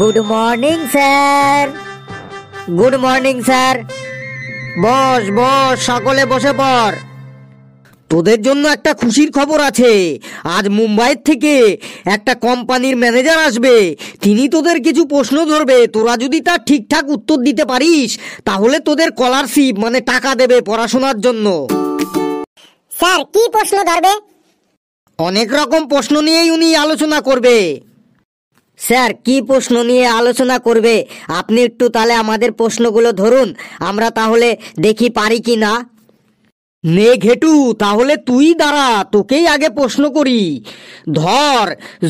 good morning sir good morning sir বস বস সকলে বসে পড় তোদের জন্য একটা খুশির খবর আছে আজ মুম্বাই থেকে একটা কোম্পানির ম্যানেজার আসবে তিনি তোদের কিছু প্রশ্ন ধরবে তোরা যদি তার ঠিকঠাক উত্তর দিতে পারিস তাহলে তোদের স্কলারশিপ মানে টাকা দেবে পড়াশোনার জন্য স্যার কি প্রশ্ন ধরবে অনেক রকম প্রশ্ন নিয়েই উনি আলোচনা করবে স্যার কি প্রশ্ন নিয়ে আলোচনা করবে আপনি একটু তাহলে আমাদের প্রশ্নগুলো ধরুন আমরা তাহলে দেখি পারি কি না নে ঘেটু তাহলে তুই দাঁড়া তোকেই আগে প্রশ্ন করি ধর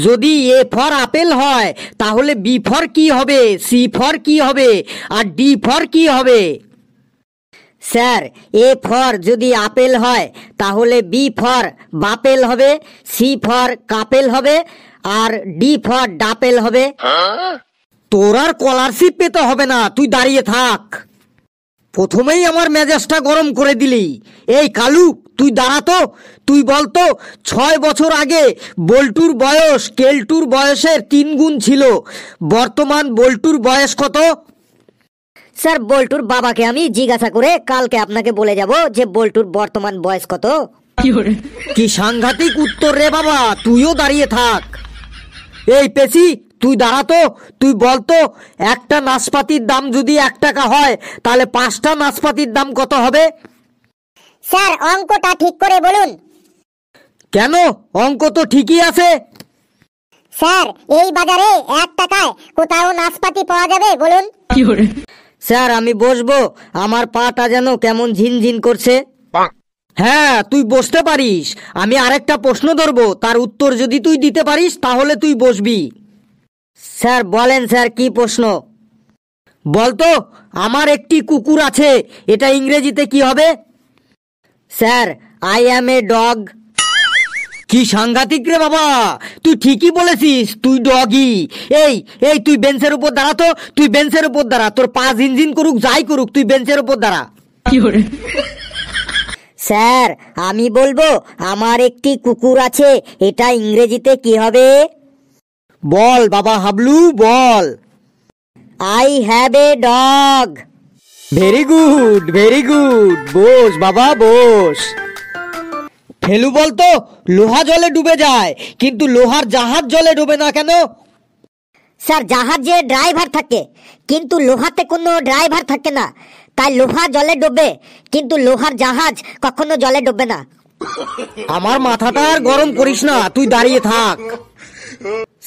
যদি এ ফর আপেল হয় তাহলে বি ফর কি হবে সি ফর কি হবে আর ডি ফর কি হবে স্যার এ ফর যদি আপেল হয় তাহলে বি ফর বাপেল হবে সি ফর কাপেল হবে আর ডি ফর ডাপেল হবে তোর আর স্কলারশিপ পেতে হবে না তুই দাঁড়িয়ে থাক প্রথমেই আমার মেজাজটা গরম করে দিলি এই কালু তুই দাঁড়াতো তুই বলতো ছয় বছর আগে বল্টুর বয়স কেলটুর বয়সের তিন গুণ ছিল বর্তমান বল্টুর বয়স কত স্যার বল্টুর বাবাকে আমি জিজ্ঞাসা করে কালকে আপনাকে বলে যাব যে বল্টুর বর্তমান বয়স কত কি সাংঘাতিক উত্তর রে বাবা তুইও দাঁড়িয়ে থাক এই পেশি তুই দাঁড়াতো তুই বলতো একটা নাশপাতির দাম যদি এক টাকা হয় তাহলে পাঁচটা নাশপাতির দাম কত হবে স্যার অঙ্কটা ঠিক করে বলুন কেন অঙ্ক তো ঠিকই আছে স্যার এই বাজারে এক টাকায় কোথাও নাশপাতি পাওয়া যাবে বলুন স্যার আমি বসবো আমার পাটা যেন কেমন ঝিনঝিন করছে হ্যাঁ তুই বসতে পারিস আমি আরেকটা প্রশ্ন ধরবো তার উত্তর যদি তুই দিতে পারিস তাহলে তুই বসবি স্যার বলেন স্যার কি প্রশ্ন বলতো আমার একটি কুকুর আছে এটা ইংরেজিতে কি হবে sir I am a dog কি সাংঘাতিক রে বাবা তুই ঠিকই বলেছিস তুই ডগি এই এই তুই বেঞ্চের উপর দাঁড়া তো তুই বেঞ্চের উপর দাঁড়া তোর পা ইঞ্জিন করুক যাই করুক তুই বেঞ্চের উপর দাঁড়া স্যার আমি বলবো আমার একটি কুকুর আছে এটা ইংরেজিতে কি হবে বল বাবা হাবলু বল I have a dog very good very good বোস বাবা বোস ফেলু বলতো লোহা জলে ডুবে যায় কিন্তু লোহার জাহাজ জলে ডুবে না কেন স্যার জাহাজে ড্রাইভার থাকে কিন্তু লোহাতে কোনো ড্রাইভার থাকে না তাই লোহা জলে ডুবে কিন্তু লোহার জাহাজ কখনো জলে ডুবে না আমার মাথাটা আর গরম করিস না তুই দাঁড়িয়ে থাক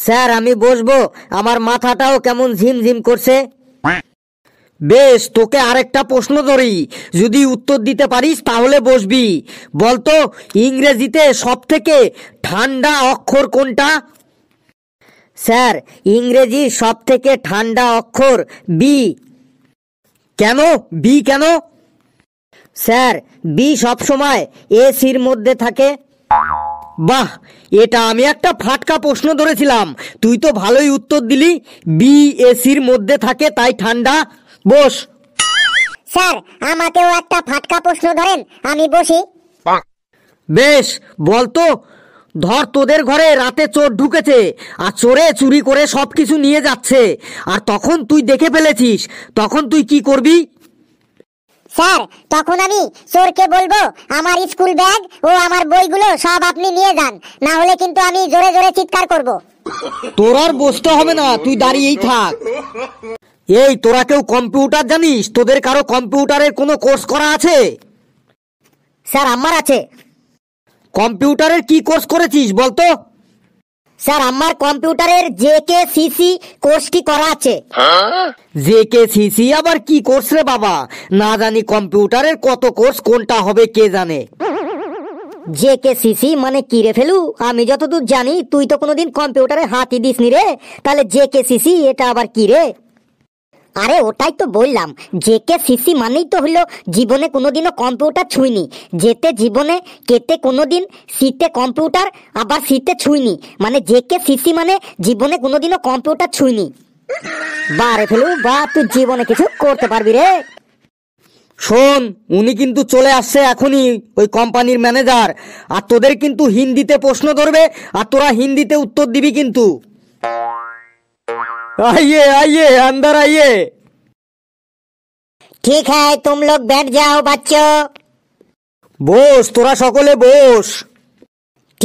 স্যার আমি বসবো আমার মাথাটাও কেমন ঝিমঝিম করছে বেশ তোকে আরেকটা প্রশ্ন ধরি যদি উত্তর দিতে পারিস তাহলে বসবি বলতো ইংরেজিতে সব থেকে ঠান্ডা অক্ষর কোনটা স্যার ইংরেজির সব থেকে ঠান্ডা অক্ষর বি কেন বি কেন স্যার বি সবসময় এ সির মধ্যে থাকে বাহ এটা আমি একটা ফাটকা প্রশ্ন ধরেছিলাম তুই তো ভালোই উত্তর দিলি বি এসির মধ্যে থাকে তাই ঠান্ডা বস স্যার আমাকেও একটা ফাটকা প্রশ্ন ধরেন আমি বসি বেশ বলতো ধর তোদের ঘরে রাতে চোর ঢুকেছে আর চোরে চুরি করে সব কিছু নিয়ে যাচ্ছে আর তখন তুই দেখে ফেলেছিস তখন তুই কি করবি স্যার তখন আমি চোরকে বলবো আমার স্কুল ব্যাগ ও আমার বইগুলো সব আপনি নিয়ে যান না হলে কিন্তু আমি জোরে জোরে চিৎকার করব তোর আর বসতে হবে না তুই দাঁড়িয়েই থাক এই তোরা কেউ কম্পিউটার জানিস তোদের কারো কম্পিউটারের কোনো কোর্স করা আছে স্যার আমার আছে কম্পিউটারের কি কোর্স করেছিস বলতো স্যার আমার কম্পিউটারের জে কে সিসি কোর্সটি করা আছে জে কে সিসি আবার কি কোর্স রে বাবা না জানি কম্পিউটারের কত কোর্স কোনটা হবে কে জানে জে কে সিসি মানে কি রে ফেলু আমি যতদূর জানি তুই তো কোনোদিন কম্পিউটারে হাতই দিস নি রে তাহলে জে কে সিসি এটা আবার কি রে আরে ওটাই তো বললাম কে সিসি মানেই তো হলো জীবনে কোনোদিনও কম্পিউটার ছুঁইনি যেতে জীবনে কেতে কোনোদিন শীতে কম্পিউটার আবার শীতে ছুঁইনি মানে জেকে সিসি মানে জীবনে কোনোদিনও কম্পিউটার ছুঁইনি বারে ফেলু বা তুই জীবনে কিছু করতে পারবি রে শোন উনি কিন্তু চলে আসছে এখনই ওই কোম্পানির ম্যানেজার আর তোদের কিন্তু হিন্দিতে প্রশ্ন ধরবে আর তোরা হিন্দিতে উত্তর দিবি কিন্তু आइए आइए अंदर आइए ঠিক হ্যায় তুম লোক ব্যাট যাও বাচ্চো বোস তোরা সকলে বোস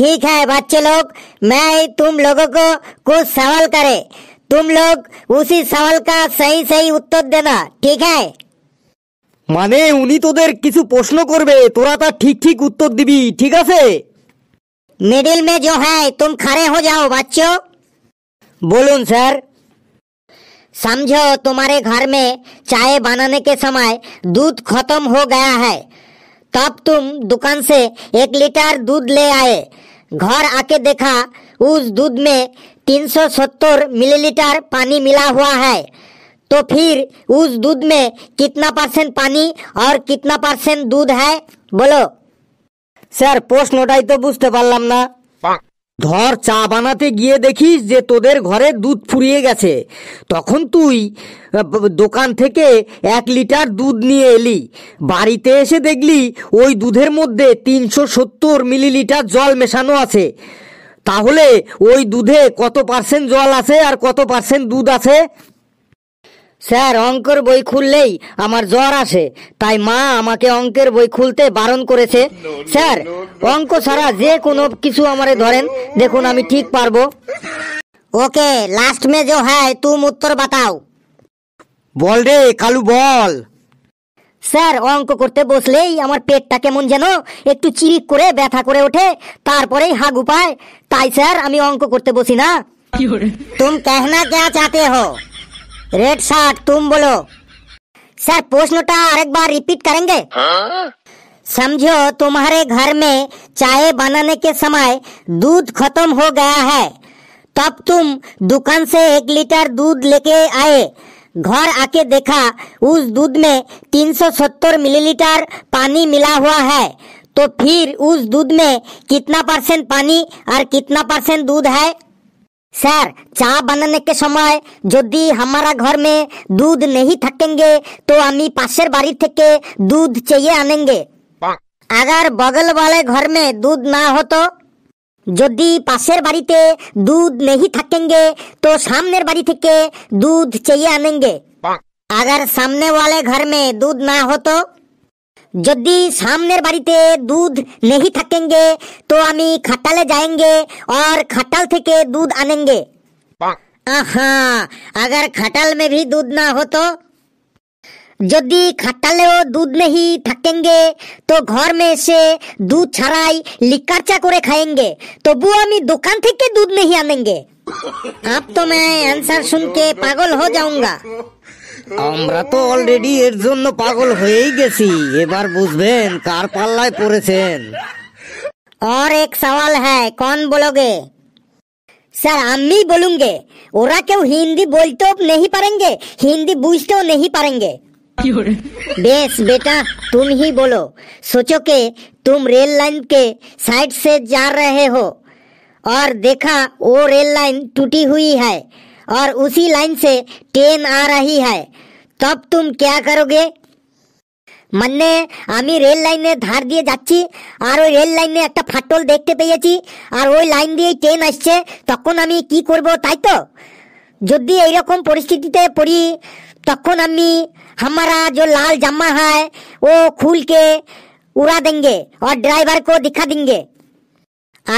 ठीक है बच्चे लोग मैं तुम लोगों को कुछ सवाल करे तुम लोग उसी सवाल का सही सही उत्तर देना ठीक है মানে উনি তোদের কিছু প্রশ্ন করবে তোরা তার ঠিক ঠিক উত্তর দিবি ঠিক আছে मिडिल में जो है तुम खड़े हो जाओ बच्चों बोलून सर समझो तुम्हारे घर में चाय बनाने के समय दूध खत्म हो गया है तब तुम दुकान से एक लीटर दूध ले आए घर आके देखा उस दूध में 370 मिलीलीटर पानी मिला हुआ है तो फिर उस दूध में कितना परसेंट पानी और कितना परसेंट दूध है बोलो सर पोस्ट नोटाई तो बुझते না ধর চা বানাতে গিয়ে দেখিস যে তোদের ঘরে দুধ ফুরিয়ে গেছে তখন তুই দোকান থেকে এক লিটার দুধ নিয়ে এলি বাড়িতে এসে দেখলি ওই দুধের মধ্যে তিনশো সত্তর মিলিলিটার জল মেশানো আছে তাহলে ওই দুধে কত পার্সেন্ট জল আছে আর কত পার্সেন্ট দুধ আছে স্যার অঙ্কের বই খুললেই আমার জ্বর আসে তাই মা আমাকে অঙ্কের বই খুলতে বারণ করেছে স্যার অঙ্ক ছাড়া যে কোনো কিছু আমারে ধরেন দেখুন আমি ঠিক পারবো ওকে লাস্ট মে যে হ্যাঁ तुम উত্তর বাতাও বল রে কালু বল স্যার অঙ্ক করতে বসলেই আমার পেটটা কেমন যেন একটু চিরিক করে ব্যথা করে ওঠে তারপরেই হাগু পায় তাই স্যার আমি অঙ্ক করতে বসি না तुम कहना কে চাতে হো रेड शर्ट तुम बोलो सर और एक बार रिपीट करेंगे समझो तुम्हारे घर में चाय बनाने के समय दूध खत्म हो गया है तब तुम दुकान से एक लीटर दूध लेके आए घर आके देखा उस दूध में 370 मिलीलीटर पानी मिला हुआ है तो फिर उस दूध में कितना परसेंट पानी और कितना परसेंट दूध है सर चा बनाने के समय जदि हमारा घर में दूध नहीं थकेंगे तो हमी पासर बाड़ी थे दूध चाहिए आनेंगे अगर बगल वाले घर में दूध ना हो तो यदि पासर बाड़ी ते दूध नहीं थकेंगे तो सामने बाड़ी थे दूध चाहिए आनेंगे अगर सामने वाले घर में दूध ना हो तो যদি সামনের বাড়িতে দুধ নেহি থাকেঙ্গে তো আমি খাটালে যাएंगे और খাটাল থেকে দুধ আনেंगे আহা अगर খাটাল में भी दूध ना हो तो যদি খাটালেও দুধ নেহি থাকেঙ্গে তো ঘর মে এসে দুধ ছাড়াই লিকার চা করে খাएंगे তবু আমি দোকান থেকে দুধ নেহি আনেंगे अब तो मैं आंसर सुन के पागल हो जाऊंगा আমরা তো অলরেডি এর জন্য পাগল হয়েই গেছি এবার বুঝবেন কার পাল্লায় পড়েছেন और एक सवाल है कौन बोलोगे सर हम ही बोलूंगे ओरा क्यों हिंदी बोल तो नहीं पाएंगे हिंदी बुझ तो नहीं पाएंगे बेस बेटा तुम ही बोलो सोचो के तुम रेल लाइन के साइड से जा रहे हो और देखा वो रेल लाइन टूटी हुई है और उसी लाइन से ट्रेन आ रही है तब तुम क्या करोगे মানে আমি রেল লাইনে ধার দিয়ে যাচ্ছি আর ওই রেল লাইনে একটা ফাটল দেখতে পেয়েছি আর ওই লাইন দিয়ে ট্রেন আসছে তখন আমি কি করব তাই তো যদি এইরকম পরিস্থিতিতে পড়ি তখন আমি হামারা যে লাল জামা হয় ও খুলকে উড়া देंगे আর ड्राइवर को दिखा देंगे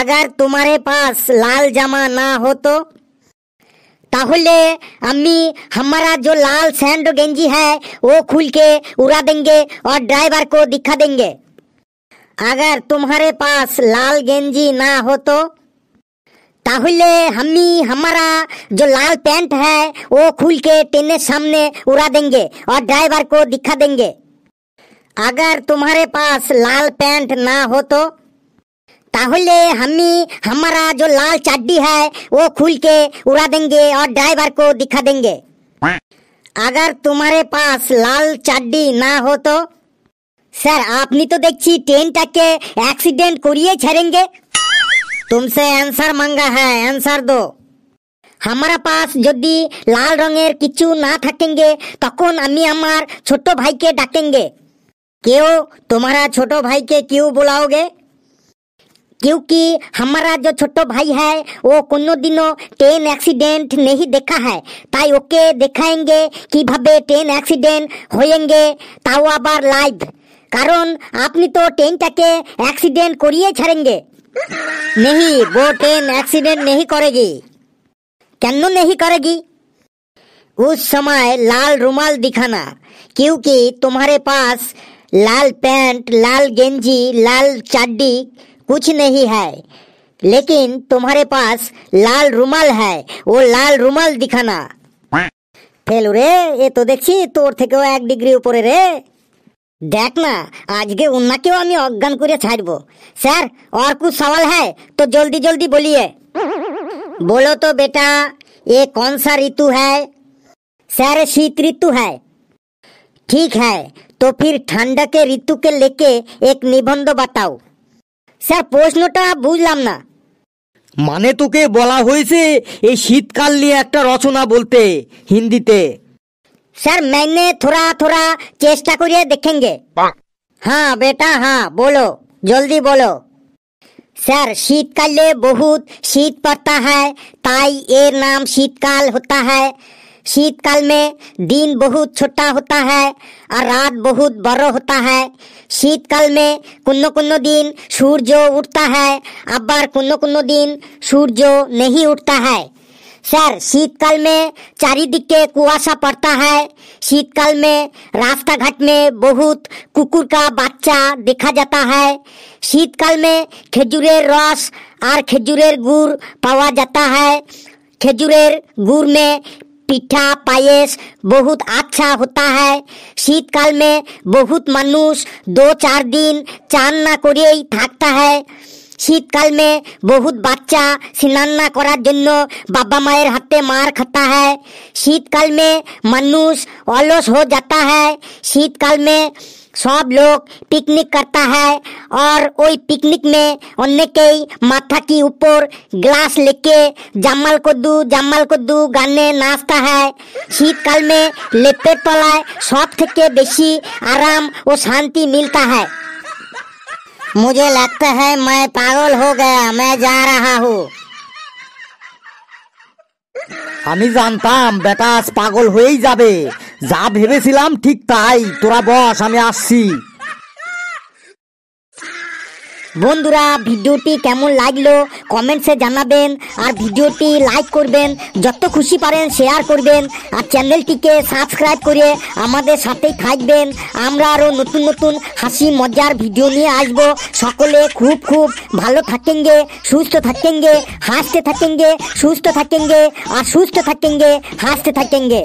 अगर तुम्हारे पास लाल जमा ना हो ताहुले अम्मी हमारा जो लाल सैंडो गेंजी है वो खुल के उड़ा देंगे और ड्राइवर को दिखा देंगे अगर तुम्हारे पास लाल गेंजी ना हो तो ताहुले हम्मी हमारा जो लाल पैंट है वो खुल के टेने सामने उड़ा देंगे और ड्राइवर को दिखा देंगे अगर तुम्हारे पास लाल पैंट ना हो तो ताहले हमी हमारा जो लाल चाड्डी है वो खुल के उड़ा देंगे और ड्राइवर को दिखा देंगे अगर तुम्हारे पास लाल चाड्डी ना हो तो सर आपने तो देखी ट्रेन के एक्सीडेंट करिए छेड़ेंगे तुमसे आंसर मांगा है आंसर दो हमारा पास यदि लाल रंगेर किचू ना थकेंगे तक अमी हमार छोटो भाई के डाकेंगे क्यों तुम्हारा छोटो भाई के क्यों बुलाओगे क्योंकि हमारा जो छोटो भाई है वो कोनो दिनों ट्रेन एक्सीडेंट नहीं देखा है ताई ओके देखाएंगे कि भावे ट्रेन एक्सीडेंट होएंगे তাও আবার লাইভ কারণ আপনি তো ট্রেনটাকে অ্যাক্সিডেন্ট করিয়ে ছাড়েंगे नहीं वो ट्रेन एक्सीडेंट नहीं करेगी কেন नहीं करेगी उस समय लाल रुमाल दिखाना क्योंकि तुम्हारे पास लाल पैंट लाल गेंजी लाल चड्डी कुछ नहीं है लेकिन तुम्हारे पास লাল রুমাল है वो লাল রুমাল दिखाना ফেলু রে এ তো দেখছি তোর থেকেও এক ডিগ্রি উপরে রে দেখ না আজকে উন্নাকেও আমি অজ্ঞান করে ছাড়বো স্যার और कुछ सवाल है तो जल्दी जल्दी बोलिए बोलो तो बेटा ये कौन सा ऋतु है सर शीत ऋतु है ठीक है तो फिर ठंडा के ऋतु के लेके एक निबंध बताओ স্যার প্রশ্নটা বুঝলাম না মানে তোকে বলা হয়েছে এই শীতকাল নিয়ে একটা রচনা বলতে হিন্দিতে স্যার মেনে থোড়া থোড়া চেষ্টা করিয়ে देखेंगे হ্যাঁ বেটা হ্যাঁ বলো জলদি বলো স্যার শীতকালে বহুত শীত পড়তা হয় তাই এর নাম শীতকাল হতা হয় शीतकाल में दिन बहुत छोटा होता है और रात बहुत बड़ा होता है शीतकाल में कुन्नो कुन्नो दिन सूर्य उठता है अब्बार कुन्नो कुन्नो दिन सूर्य नहीं उठता है सर शीतकाल में के कुआसा पड़ता है शीतकाल में रास्ता घाट में बहुत कुकुर का बच्चा देखा जाता है शीतकाल में खजूरेर रस और खजूरेर गुड़ पावा जाता है খেজুরের गुड़ में पिठा पायस बहुत अच्छा होता है शीतकाल में बहुत मनुष्य दो चार दिन चानना करिए थकता है शीतकाल में बहुत बच्चा स्नान ना करार जन्य बाबा मायर हाथे मार खाता है शीतकाल में मनुष्य अलस हो जाता है शीतकाल में सब लोग पिकनिक करता है और वही पिकनिक में उन्ने के माथा की ऊपर ग्लास लेके जमल को दू जामल को दू गाने नाचता है शीतकाल में लेपेट पलाय सब के बेसी आराम और शांति मिलता है मुझे लगता है मैं पागल हो गया मैं जा रहा हूँ हमी जानता बेटा पागल हो ही जाबे যা ভেবেছিলাম ঠিক তাই তোরা বস আমি আসছি বন্ধুরা ভিডিওটি কেমন লাগলো কমেন্টসে জানাবেন আর ভিডিওটি লাইক করবেন যত খুশি পারেন শেয়ার করবেন আর চ্যানেলটিকে সাবস্ক্রাইব করে আমাদের সাথেই থাকবেন আমরা আরও নতুন নতুন হাসি মজার ভিডিও নিয়ে আসব সকলে খুব খুব ভালো থাকেন গে সুস্থ থাকেন গে হাসতে থাকেন গে সুস্থ থাকেন গে আর সুস্থ থাকেন গে হাসতে থাকেন গে